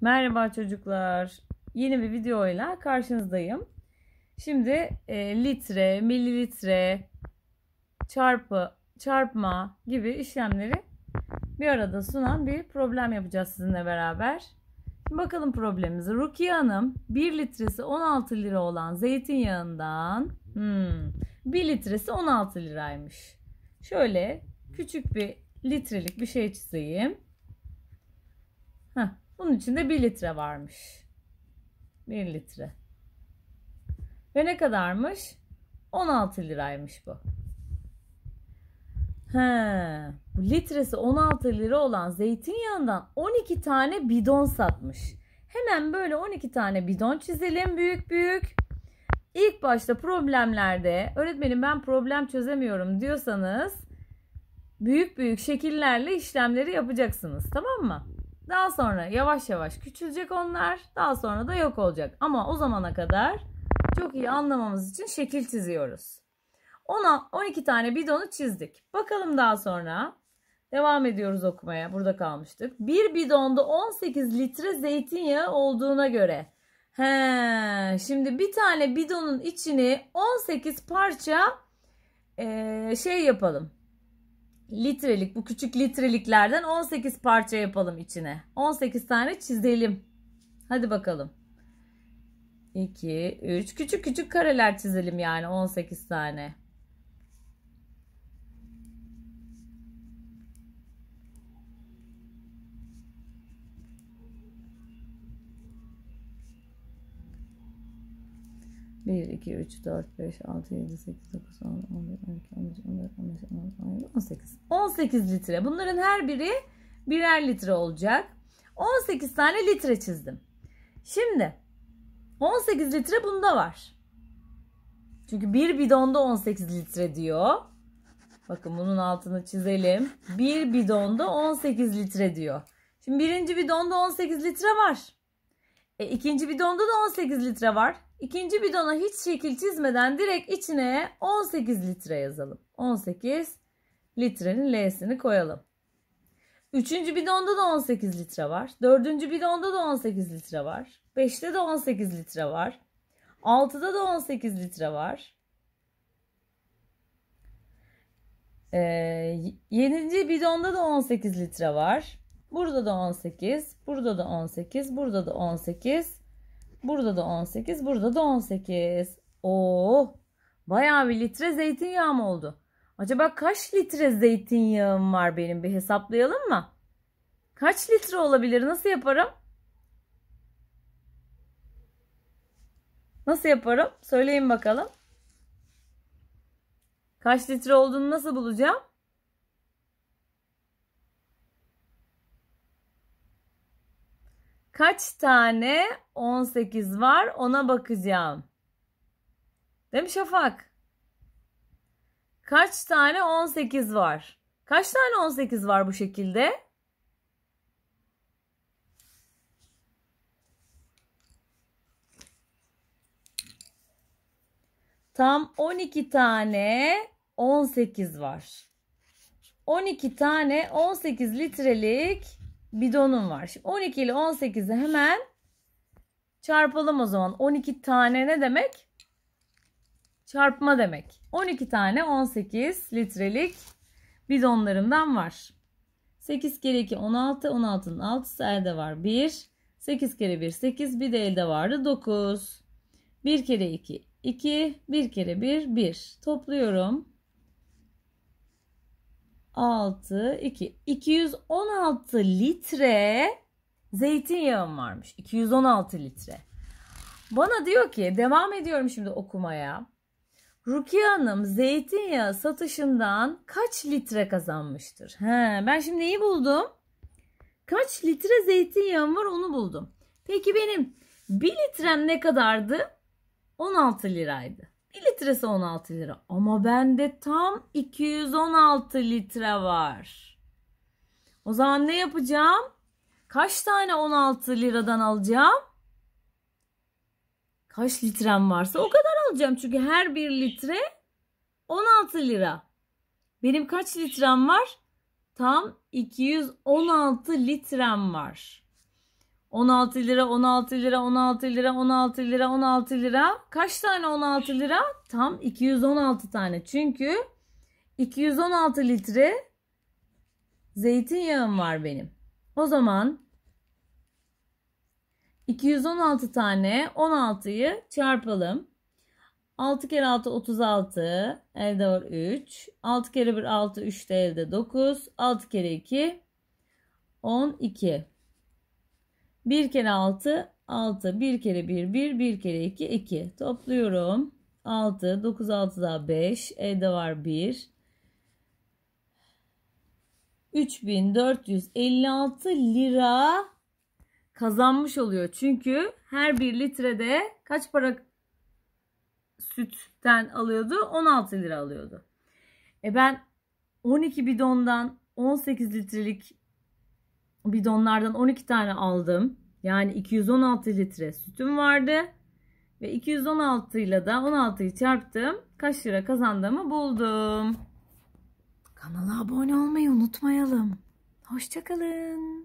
Merhaba çocuklar. Yeni bir videoyla karşınızdayım. Şimdi e, litre, mililitre, çarpı, çarpma gibi işlemleri bir arada sunan bir problem yapacağız sizinle beraber. Şimdi bakalım problemimizi. Rukiye Hanım 1 litresi 16 lira olan zeytinyağından hmm, 1 litresi 16 liraymış. Şöyle küçük bir litrelik bir şey çizeyim. Heh. Bunun içinde 1 litre varmış. 1 litre. Ve ne kadarmış? 16 liraymış bu. He, bu litresi 16 lira olan zeytinyağından 12 tane bidon satmış. Hemen böyle 12 tane bidon çizelim büyük büyük. İlk başta problemlerde öğretmenim ben problem çözemiyorum diyorsanız büyük büyük şekillerle işlemleri yapacaksınız tamam mı? Daha sonra yavaş yavaş küçülecek onlar. Daha sonra da yok olacak. Ama o zamana kadar çok iyi anlamamız için şekil çiziyoruz. Ona 12 tane bidonu çizdik. Bakalım daha sonra. Devam ediyoruz okumaya. Burada kalmıştık. Bir bidonda 18 litre zeytinyağı olduğuna göre. He, şimdi bir tane bidonun içini 18 parça e, şey yapalım litrelik bu küçük litreliklerden 18 parça yapalım içine. 18 tane çizelim. Hadi bakalım. 2, 3 küçük küçük kareler çizelim yani 18 tane. 1, 2, 3, 4, 5, 6, 7, 8, 9, 10, 11, 12, 13, 14, 15, 16, 17, 18. 18 litre. Bunların her biri birer litre olacak. 18 tane litre çizdim. Şimdi 18 litre bunda var. Çünkü bir bidonda 18 litre diyor. Bakın bunun altını çizelim. Bir bidonda 18 litre diyor. Şimdi birinci bidonda 18 litre var. E, ikinci bidonda da 18 litre var. İkinci bidona hiç şekil çizmeden direkt içine 18 litre yazalım. 18 litrenin L'sini koyalım. Üçüncü bidonda da 18 litre var. Dördüncü bidonda da 18 litre var. Beşte de 18 litre var. Altıda da 18 litre var. Ee, yedinci bidonda da 18 litre var. Burada da 18, burada da 18, burada da 18, Burada da 18. Burada da 18. Oo, bayağı bir litre zeytinyağım oldu. Acaba kaç litre zeytinyağım var benim? Bir hesaplayalım mı? Kaç litre olabilir? Nasıl yaparım? Nasıl yaparım? Söyleyin bakalım. Kaç litre olduğunu nasıl bulacağım? Kaç tane 18 var ona bakacağım. Değil mi Şafak? Kaç tane 18 var? Kaç tane 18 var bu şekilde? Tam 12 tane 18 var. 12 tane 18 litrelik bidonum var. Şimdi 12 ile 18'i hemen çarpalım o zaman. 12 tane ne demek? Çarpma demek. 12 tane 18 litrelik bidonlarımdan var. 8 kere 2 16. 16'nın 6'sı elde var. 1. 8 kere 1 8. Bir de elde vardı 9. 1 kere 2 2. 1 kere 1 1. Topluyorum. 6, 2. 216 litre zeytinyağım varmış. 216 litre. Bana diyor ki devam ediyorum şimdi okumaya. Rukiye Hanım zeytinyağı satışından kaç litre kazanmıştır? He, ben şimdi neyi buldum? Kaç litre zeytinyağım var onu buldum. Peki benim 1 litrem ne kadardı? 16 liraydı. 1 litresi 16 lira. Ama bende tam 216 litre var. O zaman ne yapacağım? Kaç tane 16 liradan alacağım? Kaç litrem varsa o kadar alacağım. Çünkü her bir litre 16 lira. Benim kaç litrem var? Tam 216 litrem var. 16 lira, 16 lira, 16 lira, 16 lira, 16 lira. Kaç tane 16 lira? Tam 216 tane. Çünkü 216 litre zeytinyağım var benim. O zaman 216 tane 16'yı çarpalım. 6 kere 6 36 elde var 3. 6 kere 1 6 3 de elde 9. 6 kere 2 12. 1 kere 6 6 1 kere 1 1 1 kere 2 2 topluyorum 6 9 6 daha 5 evde var 1 3456 lira kazanmış oluyor. Çünkü her bir litrede kaç para sütten alıyordu? 16 lira alıyordu. E ben 12 bidondan 18 litrelik bidonlardan 12 tane aldım. Yani 216 litre sütüm vardı. Ve 216 ile de 16'yı çarptım. Kaç lira kazandığımı buldum. Kanala abone olmayı unutmayalım. Hoşçakalın.